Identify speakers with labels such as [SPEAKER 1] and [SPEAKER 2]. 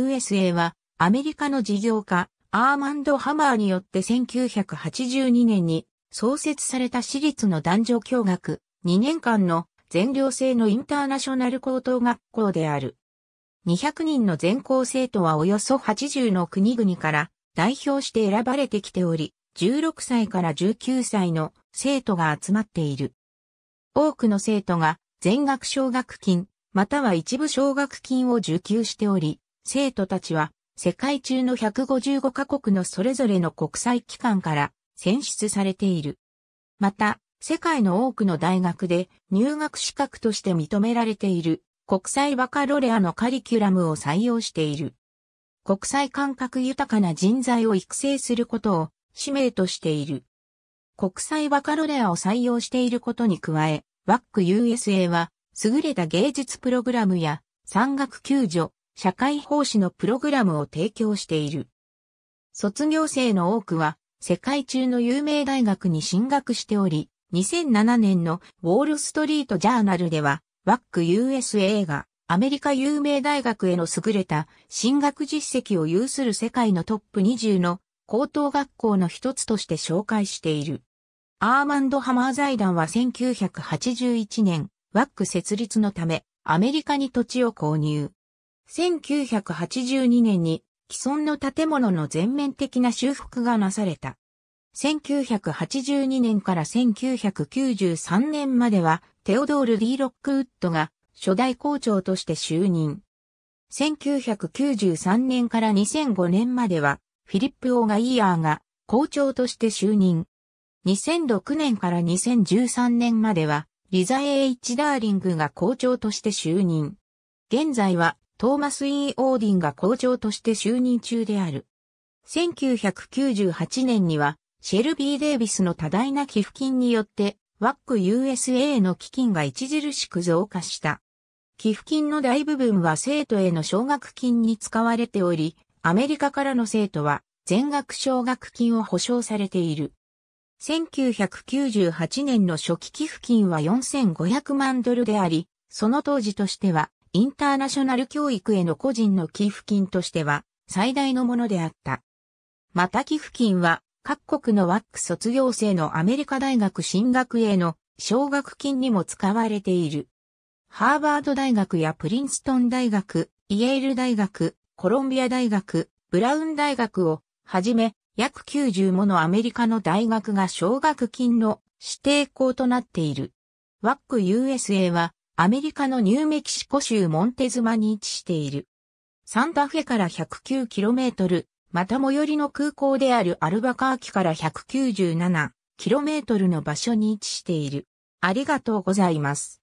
[SPEAKER 1] USA はアメリカの事業家アーマンド・ハマーによって1982年に創設された私立の男女共学2年間の全寮制のインターナショナル高等学校である。200人の全校生徒はおよそ80の国々から代表して選ばれてきており、16歳から19歳の生徒が集まっている。多くの生徒が全額奨学金、または一部奨学金を受給しており、生徒たちは、世界中の155カ国のそれぞれの国際機関から選出されている。また、世界の多くの大学で入学資格として認められている国際バカロレアのカリキュラムを採用している。国際感覚豊かな人材を育成することを使命としている。国際バカロレアを採用していることに加え、WAC USA は優れた芸術プログラムや山岳救助、社会奉仕のプログラムを提供している。卒業生の多くは世界中の有名大学に進学しており、2007年のウォールストリートジャーナルでは、ワック USA がアメリカ有名大学への優れた進学実績を有する世界のトップ20の高等学校の一つとして紹介している。アーマンド・ハマー財団は1981年、ワック設立のため、アメリカに土地を購入。1982年に既存の建物の全面的な修復がなされた。1982年から1993年まではテオドール・ D・ ロックウッドが初代校長として就任。1993年から2005年まではフィリップ・オーガイヤーが校長として就任。2006年から2013年まではリザ・エイチ・ダーリングが校長として就任。現在はトーマス・イー・オーディンが校長として就任中である。1998年には、シェルビー・デイビスの多大な寄付金によって、ワック USA の基金が著しく増加した。寄付金の大部分は生徒への奨学金に使われており、アメリカからの生徒は全額奨学金を保証されている。1998年の初期寄付金は4500万ドルであり、その当時としてはインターナショナル教育への個人の寄付金としては最大のものであった。また寄付金は各国のワック卒業生のアメリカ大学進学への奨学金にも使われている。ハーバード大学やプリンストン大学、イエール大学、コロンビア大学、ブラウン大学をはじめ約90ものアメリカの大学が奨学金の指定校となっている。ワック USA はアメリカのニューメキシコ州モンテズマに位置している。サンタフェから 109km、また最寄りの空港であるアルバカーキから 197km の場所に位置している。ありがとうございます。